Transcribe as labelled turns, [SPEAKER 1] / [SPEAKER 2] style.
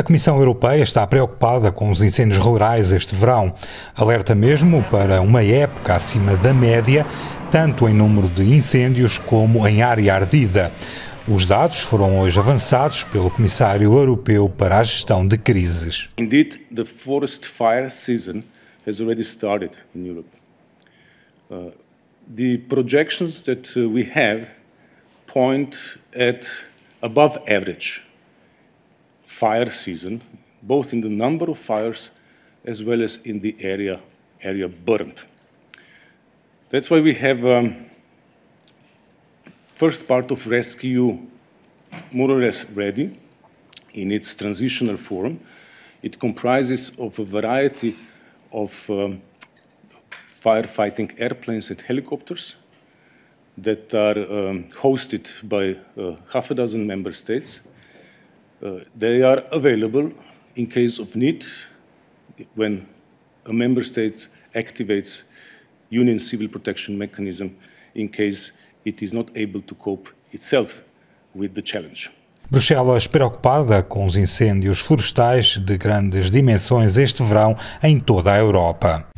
[SPEAKER 1] A Comissão Europeia está preocupada com os incêndios rurais este verão. Alerta mesmo para uma época acima da média, tanto em número de incêndios como em área ardida. Os dados foram hoje avançados pelo Comissário Europeu para a Gestão de Crises.
[SPEAKER 2] Indeed, the forest fire season has already started in Europe. Uh, the projections that uh, we have point at above average fire season, both in the number of fires as well as in the area, area burned. That's why we have um, first part of rescue more or less ready in its transitional form. It comprises of a variety of um, firefighting airplanes and helicopters that are um, hosted by uh, half a dozen member states Uh, they are available in case of need when a member state activates union civil protection mechanism in case it is not able to cope itself with the challenge.
[SPEAKER 1] Bruxelas preocupada com os incêndios florestais de grandes dimensões este verão em toda a Europa.